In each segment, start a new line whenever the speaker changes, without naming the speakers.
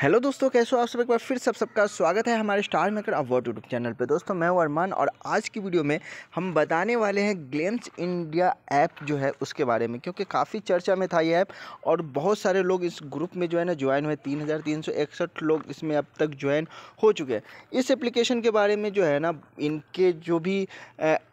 hello दोस्तों कैसे हो आप सब एक बार फिर सब सबका स्वागत है हमारे Star Maker Award YouTube channel पे दोस्तों मैं हूँ अरमान और आज की वीडियो में हम बताने वाले हैं ग्लेम्स इंडिया ऐप जो है उसके बारे में क्योंकि काफ़ी चर्चा में था ये ऐप और बहुत सारे लोग इस ग्रुप में जो है ना ज्वाइन हुए तीन लोग इसमें अब तक ज्वाइन हो चुके हैं इस एप्लीकेशन के बारे में जो है ना इनके जो भी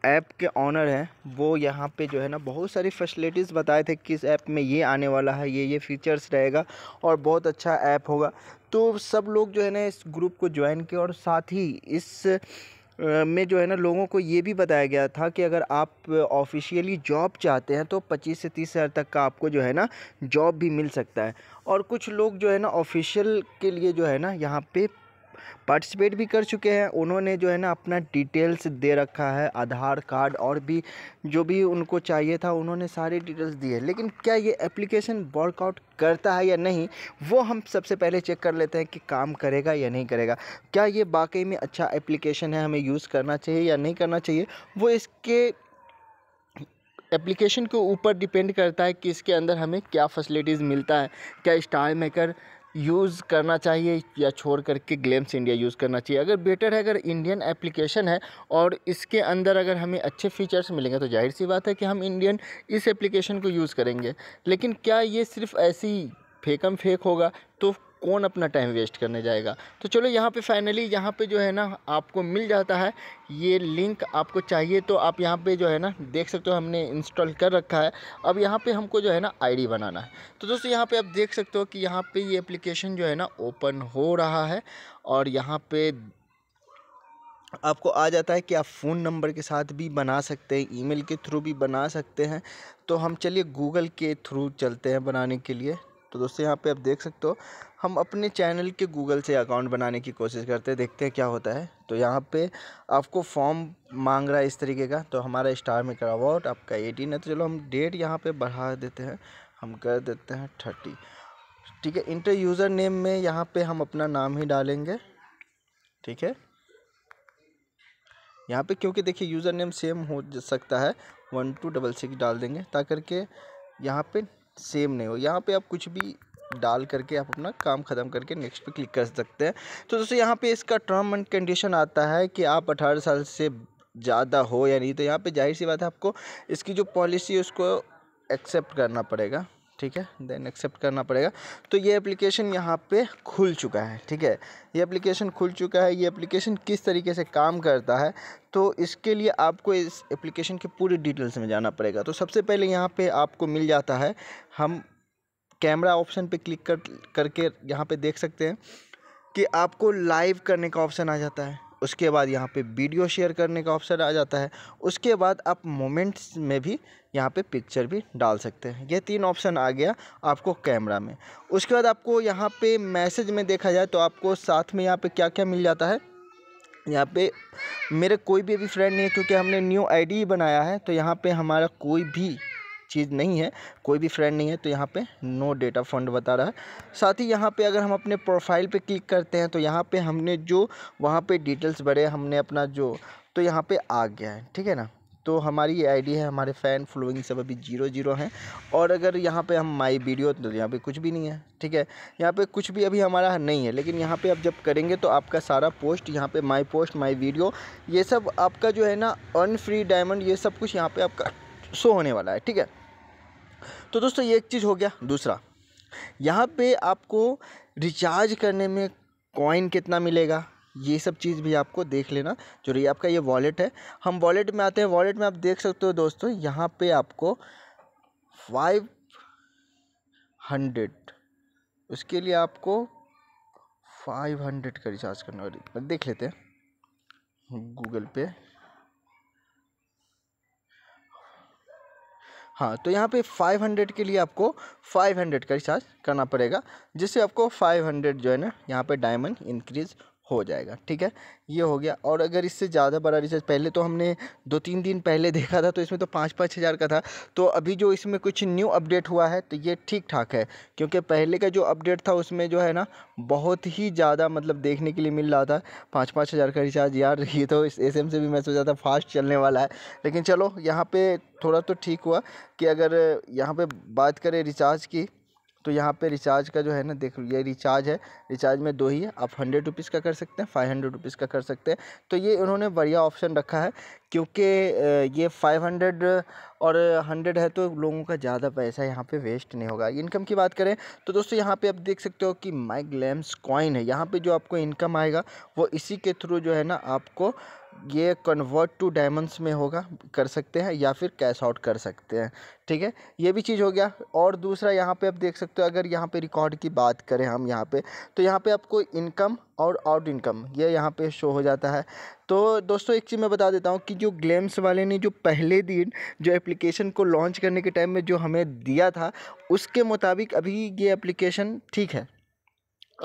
ऐप के ऑनर हैं वो यहाँ पर जो है ना बहुत सारी फैसिलिटीज़ बताए थे कि इस ऐप में ये आने वाला है ये ये फीचर्स रहेगा और बहुत अच्छा ऐप होगा तो सब लोग जो है ना इस ग्रुप को ज्वाइन किया और साथ ही इस में जो है ना लोगों को ये भी बताया गया था कि अगर आप ऑफिशियली जॉब चाहते हैं तो 25 से 30 हज़ार तक का आपको जो है ना जॉब भी मिल सकता है और कुछ लोग जो है ना ऑफिशियल के लिए जो है ना यहाँ पे पार्टिसिपेट भी कर चुके हैं उन्होंने जो है ना अपना डिटेल्स दे रखा है आधार कार्ड और भी जो भी उनको चाहिए था उन्होंने सारी डिटेल्स दिए लेकिन क्या ये एप्लीकेशन वर्कआउट करता है या नहीं वो हम सबसे पहले चेक कर लेते हैं कि काम करेगा या नहीं करेगा क्या ये वाकई में अच्छा एप्लीकेशन है हमें यूज़ करना चाहिए या नहीं करना चाहिए वो इसके एप्लीकेशन के ऊपर डिपेंड करता है कि इसके अंदर हमें क्या फैसिलिटीज़ मिलता है क्या स्टार मेकर यूज़ करना चाहिए या छोड़ करके ग्लेम्स इंडिया यूज़ करना चाहिए अगर बेटर है अगर इंडियन एप्लीकेशन है और इसके अंदर अगर हमें अच्छे फीचर्स मिलेंगे तो जाहिर सी बात है कि हम इंडियन इस एप्लीकेशन को यूज़ करेंगे लेकिन क्या ये सिर्फ ऐसी फेकम फेक होगा तो कौन अपना टाइम वेस्ट करने जाएगा तो चलो यहाँ पे फाइनली यहाँ पे जो है ना आपको मिल जाता है ये लिंक आपको चाहिए तो आप यहाँ पे जो है ना देख सकते हो हमने इंस्टॉल कर रखा है अब यहाँ पे हमको जो है ना आईडी बनाना है तो दोस्तों यहाँ पे आप देख सकते हो कि यहाँ पे ये एप्लीकेशन जो है ना ओपन हो रहा है और यहाँ पर आपको आ जाता है कि आप फ़ोन नंबर के साथ भी बना सकते हैं ईमेल के थ्रू भी बना सकते हैं तो हम चलिए गूगल के थ्रू चलते हैं बनाने के लिए तो दोस्तों यहाँ पे आप देख सकते हो हम अपने चैनल के गूगल से अकाउंट बनाने की कोशिश करते हैं देखते हैं क्या होता है तो यहाँ पे आपको फॉर्म मांग रहा है इस तरीके का तो हमारा स्टार में करा हुआ आपका एटीन है तो चलो हम डेट यहाँ पर बढ़ा देते हैं हम कर देते हैं थर्टी ठीक है इंटर यूज़र नेम में यहाँ पर हम अपना नाम ही डालेंगे ठीक है यहाँ पर क्योंकि देखिए यूज़र नेम सेम हो सकता है वन टू डबल सिक्स डाल देंगे ता करके यहाँ पे सेम नहीं हो यहाँ पे आप कुछ भी डाल करके आप अपना काम ख़त्म करके नेक्स्ट पे क्लिक कर सकते हैं तो दोस्तों यहाँ पे इसका टर्म एंड कंडीशन आता है कि आप अठारह साल से ज़्यादा हो या नहीं तो यहाँ पे जाहिर सी बात है आपको इसकी जो पॉलिसी है उसको एक्सेप्ट करना पड़ेगा ठीक है देन एक्सेप्ट करना पड़ेगा तो ये एप्लीकेशन यहाँ पे खुल चुका है ठीक है ये एप्लीकेशन खुल चुका है ये एप्लीकेशन किस तरीके से काम करता है तो इसके लिए आपको इस एप्लीकेशन के पूरे डिटेल्स में जाना पड़ेगा तो सबसे पहले यहाँ पे आपको मिल जाता है हम कैमरा ऑप्शन पे क्लिक कर करके यहाँ पर देख सकते हैं कि आपको लाइव करने का ऑप्शन आ जाता है उसके बाद यहाँ पे वीडियो शेयर करने का ऑप्शन आ जाता है उसके बाद आप मोमेंट्स में भी यहाँ पे पिक्चर भी डाल सकते हैं ये तीन ऑप्शन आ गया आपको कैमरा में उसके बाद आपको यहाँ पे मैसेज में देखा जाए तो आपको साथ में यहाँ पे क्या क्या मिल जाता है यहाँ पे मेरे कोई भी अभी फ्रेंड नहीं है क्योंकि हमने न्यू आईडी बनाया है तो यहाँ पे हमारा कोई भी चीज़ नहीं है कोई भी फ्रेंड नहीं है तो यहाँ पे नो डेटा फंड बता रहा है साथ ही यहाँ पे अगर हम अपने प्रोफाइल पे क्लिक करते हैं तो यहाँ पे हमने जो वहाँ पे डिटेल्स भरे हमने अपना जो तो यहाँ पे आ गया है ठीक है ना तो हमारी ये आईडी है हमारे फ़ैन फॉलोइंग सब अभी जीरो जीरो हैं और अगर यहाँ पे हम माई वीडियो तो यहाँ पे कुछ भी नहीं है ठीक है यहाँ पे कुछ भी अभी हमारा नहीं है लेकिन यहाँ पे आप जब करेंगे तो आपका सारा पोस्ट यहाँ पे माई पोस्ट माई वीडियो ये सब आपका जो है ना अन फ्री डायमंड ये सब कुछ यहाँ पर आपका शो होने वाला है ठीक है तो दोस्तों ये एक चीज़ हो गया दूसरा यहाँ पर आपको रिचार्ज करने में कॉइन कितना मिलेगा ये सब चीज़ भी आपको देख लेना जरूरी आपका ये वॉलेट है हम वॉलेट में आते हैं वॉलेट में आप देख सकते हो दोस्तों यहाँ पे आपको फाइव हंड्रेड उसके लिए आपको फाइव हंड्रेड का रिचार्ज करना होगा देख लेते हैं गूगल पे हाँ तो यहाँ पे 500 के लिए आपको 500 का रिचार्ज करना पड़ेगा जिससे आपको 500 जो है ना यहाँ पे डायमंड इंक्रीज हो जाएगा ठीक है ये हो गया और अगर इससे ज़्यादा बड़ा रिचार्ज पहले तो हमने दो तीन दिन पहले देखा था तो इसमें तो पाँच पाँच हज़ार का था तो अभी जो इसमें कुछ न्यू अपडेट हुआ है तो ये ठीक ठाक है क्योंकि पहले का जो अपडेट था उसमें जो है ना बहुत ही ज़्यादा मतलब देखने के लिए मिल रहा था पाँच पाँच हज़ार का रिचार्ज यार ये तो इस एस से भी मैं सोचा था फास्ट चलने वाला है लेकिन चलो यहाँ पर थोड़ा तो ठीक हुआ कि अगर यहाँ पर बात करें रिचार्ज की तो यहाँ पे रिचार्ज का जो है ना देख ये रिचार्ज है रिचार्ज में दो ही है आप हंड्रेड रुपीज़ का कर सकते हैं फाइव हंड्रेड रुपीज़ का कर सकते हैं तो ये उन्होंने बढ़िया ऑप्शन रखा है क्योंकि ये फाइव हंड्रेड और हंड्रेड है तो लोगों का ज़्यादा पैसा यहाँ पे वेस्ट नहीं होगा इनकम की बात करें तो दोस्तों यहाँ पर आप देख सकते हो कि माई ग्लैम्स कॉइन है यहाँ पर जो आपको इनकम आएगा वो इसी के थ्रू जो है ना आपको ये कन्वर्ट टू डायमंड्स में होगा कर सकते हैं या फिर कैश आउट कर सकते हैं ठीक है ये भी चीज़ हो गया और दूसरा यहाँ पे आप देख सकते हो अगर यहाँ पे रिकॉर्ड की बात करें हम यहाँ पे तो यहाँ पे आपको इनकम और आउट इनकम ये यहाँ पे शो हो जाता है तो दोस्तों एक चीज़ मैं बता देता हूँ कि जो ग्लेम्स वाले ने जो पहले दिन जो एप्लीकेशन को लॉन्च करने के टाइम में जो हमें दिया था उसके मुताबिक अभी ये एप्लीकेशन ठीक है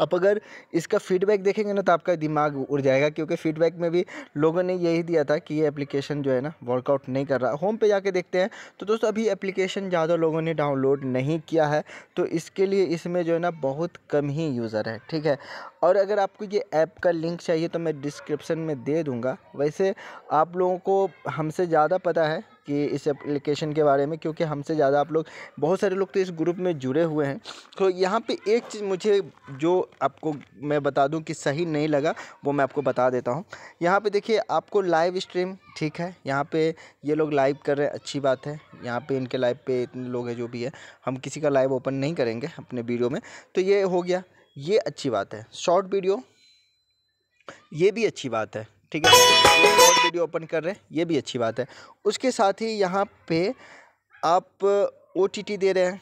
आप अगर इसका फीडबैक देखेंगे ना तो आपका दिमाग उड़ जाएगा क्योंकि फीडबैक में भी लोगों ने यही दिया था कि ये एप्लीकेशन जो है ना वर्कआउट नहीं कर रहा होम पे जाके देखते हैं तो दोस्तों अभी एप्लीकेशन ज़्यादा लोगों ने डाउनलोड नहीं किया है तो इसके लिए इसमें जो है ना बहुत कम ही यूज़र है ठीक है और अगर आपको ये ऐप का लिंक चाहिए तो मैं डिस्क्रिप्सन में दे दूँगा वैसे आप लोगों को हमसे ज़्यादा पता है कि इस एप्लीकेशन के बारे में क्योंकि हमसे ज़्यादा आप लोग बहुत सारे लोग तो इस ग्रुप में जुड़े हुए हैं तो यहाँ पे एक चीज़ मुझे जो आपको मैं बता दूं कि सही नहीं लगा वो मैं आपको बता देता हूँ यहाँ पे देखिए आपको लाइव स्ट्रीम ठीक है यहाँ पे ये लोग लाइव कर रहे हैं अच्छी बात है यहाँ पे इनके लाइव पे इतने लोग हैं जो भी है हम किसी का लाइव ओपन नहीं करेंगे अपने वीडियो में तो ये हो गया ये अच्छी बात है शॉर्ट वीडियो ये भी अच्छी बात है ठीक है वीडियो ओपन कर रहे हैं ये भी अच्छी बात है उसके साथ ही यहाँ पे आप ओ दे रहे हैं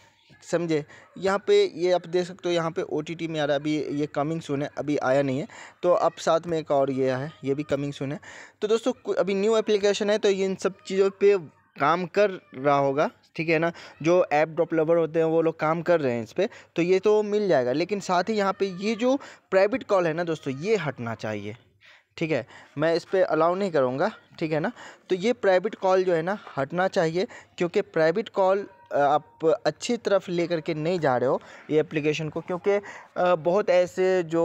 समझे यहाँ पे ये आप देख सकते हो यहाँ पे ओ में आ रहा है अभी ये कमिंग सुन है अभी आया नहीं है तो अब साथ में एक और ये है ये भी कमिंग सुन है तो दोस्तों अभी न्यू एप्लीकेशन है तो ये इन सब चीज़ों पे काम कर रहा होगा ठीक है ना जो ऐप ड्रॉप लवर होते हैं वो लोग काम कर रहे हैं इस पर तो ये तो मिल जाएगा लेकिन साथ ही यहाँ पे ये जो प्राइवेट कॉल है ना दोस्तों ये हटना चाहिए ठीक है मैं इस पर अलाउ नहीं करूँगा ठीक है ना तो ये प्राइवेट कॉल जो है ना हटना चाहिए क्योंकि प्राइवेट कॉल आप अच्छी तरफ लेकर के नहीं जा रहे हो ये एप्लीकेशन को क्योंकि बहुत ऐसे जो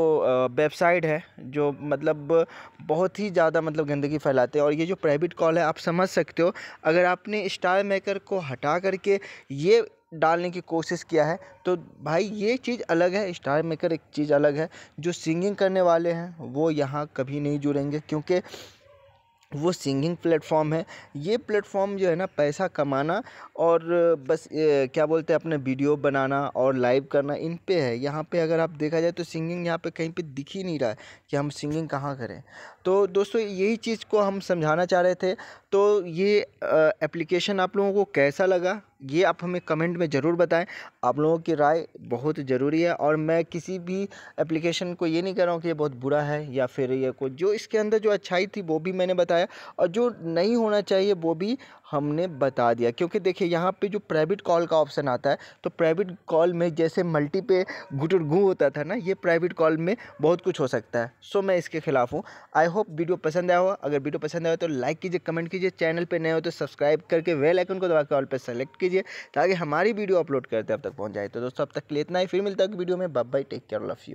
वेबसाइट है जो मतलब बहुत ही ज़्यादा मतलब गंदगी फैलाते हैं और ये जो प्राइवेट कॉल है आप समझ सकते हो अगर आपने स्टार मेकर को हटा करके ये डालने की कोशिश किया है तो भाई ये चीज़ अलग है स्टार मेकर एक चीज़ अलग है जो सिंगिंग करने वाले हैं वो यहाँ कभी नहीं जुड़ेंगे क्योंकि वो सिंगिंग प्लेटफॉर्म है ये प्लेटफॉर्म जो है ना पैसा कमाना और बस ए, क्या बोलते हैं अपने वीडियो बनाना और लाइव करना इन पे है यहाँ पे अगर आप देखा जाए तो सिंगिंग यहाँ पे कहीं पे दिख ही नहीं रहा है कि हम सिंगिंग कहाँ करें तो दोस्तों यही चीज़ को हम समझाना चाह रहे थे तो ये एप्लीकेशन आप लोगों को कैसा लगा ये आप हमें कमेंट में ज़रूर बताएं आप लोगों की राय बहुत ज़रूरी है और मैं किसी भी एप्लीकेशन को ये नहीं कह रहा हूँ कि ये बहुत बुरा है या फिर ये कुछ जो इसके अंदर जो अच्छाई थी वो भी मैंने बताया और जो नहीं होना चाहिए वो भी हमने बता दिया क्योंकि देखिए यहाँ पे जो प्राइवेट कॉल का ऑप्शन आता है तो प्राइवेट कॉल में जैसे मल्टी पे गुटरगू होता था ना ये प्राइवेट कॉल में बहुत कुछ हो सकता है सो मैं इसके खिलाफ़ हूँ आई होप होप वीडियो पसंद आया हो अगर वीडियो पसंद आया तो लाइक कीजिए कमेंट कीजिए चैनल पर नए हो तो सब्सक्राइब करके वेल आइकन को दबा के ऑल पर सेलेक्ट कीजिए ताकि हमारी वीडियो अपलोड करते अब तक पहुँच जाए तो दोस्तों अब तक लिए इतना ही फिर मिलता है वीडियो में bye take care love you